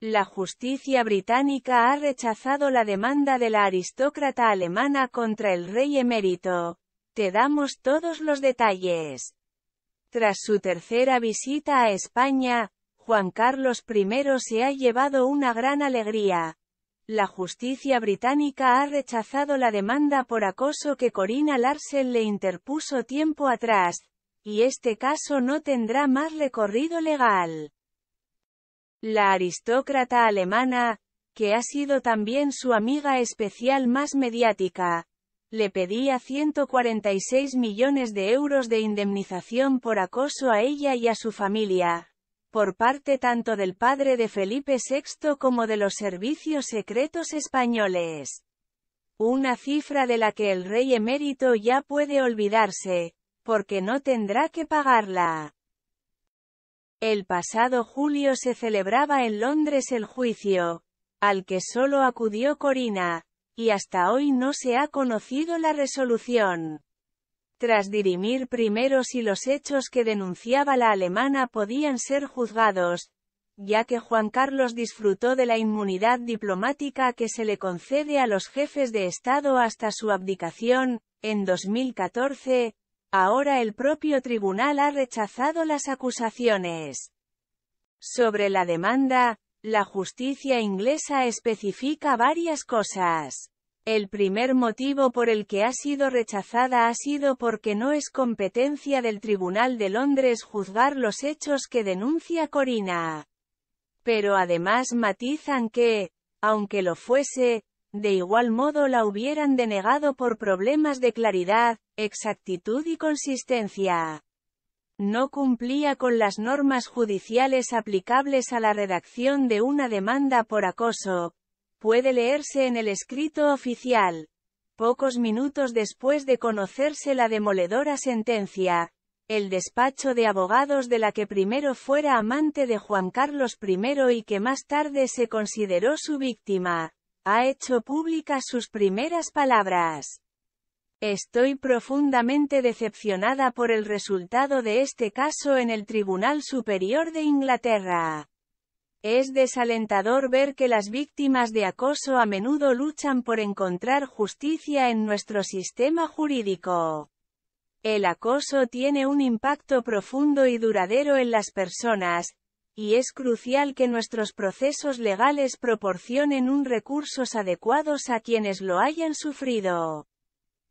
La justicia británica ha rechazado la demanda de la aristócrata alemana contra el rey emérito. Te damos todos los detalles. Tras su tercera visita a España, Juan Carlos I se ha llevado una gran alegría. La justicia británica ha rechazado la demanda por acoso que Corina Larsen le interpuso tiempo atrás, y este caso no tendrá más recorrido legal la aristócrata alemana, que ha sido también su amiga especial más mediática, le pedía 146 millones de euros de indemnización por acoso a ella y a su familia, por parte tanto del padre de Felipe VI como de los servicios secretos españoles. Una cifra de la que el rey emérito ya puede olvidarse, porque no tendrá que pagarla. El pasado julio se celebraba en Londres el juicio, al que solo acudió Corina, y hasta hoy no se ha conocido la resolución. Tras dirimir primero si los hechos que denunciaba la alemana podían ser juzgados, ya que Juan Carlos disfrutó de la inmunidad diplomática que se le concede a los jefes de Estado hasta su abdicación, en 2014, Ahora el propio tribunal ha rechazado las acusaciones. Sobre la demanda, la justicia inglesa especifica varias cosas. El primer motivo por el que ha sido rechazada ha sido porque no es competencia del Tribunal de Londres juzgar los hechos que denuncia Corina. Pero además matizan que, aunque lo fuese, de igual modo la hubieran denegado por problemas de claridad, exactitud y consistencia. No cumplía con las normas judiciales aplicables a la redacción de una demanda por acoso. Puede leerse en el escrito oficial. Pocos minutos después de conocerse la demoledora sentencia, el despacho de abogados de la que primero fuera amante de Juan Carlos I y que más tarde se consideró su víctima, ha hecho públicas sus primeras palabras. Estoy profundamente decepcionada por el resultado de este caso en el Tribunal Superior de Inglaterra. Es desalentador ver que las víctimas de acoso a menudo luchan por encontrar justicia en nuestro sistema jurídico. El acoso tiene un impacto profundo y duradero en las personas, y es crucial que nuestros procesos legales proporcionen un recursos adecuados a quienes lo hayan sufrido.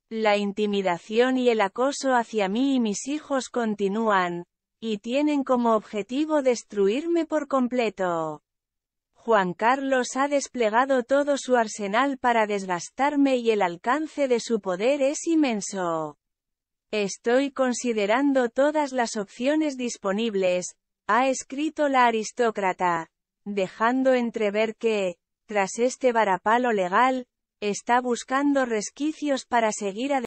La intimidación y el acoso hacia mí y mis hijos continúan, y tienen como objetivo destruirme por completo. Juan Carlos ha desplegado todo su arsenal para desgastarme y el alcance de su poder es inmenso. Estoy considerando todas las opciones disponibles, ha escrito la aristócrata, dejando entrever que, tras este varapalo legal, Está buscando resquicios para seguir adelante.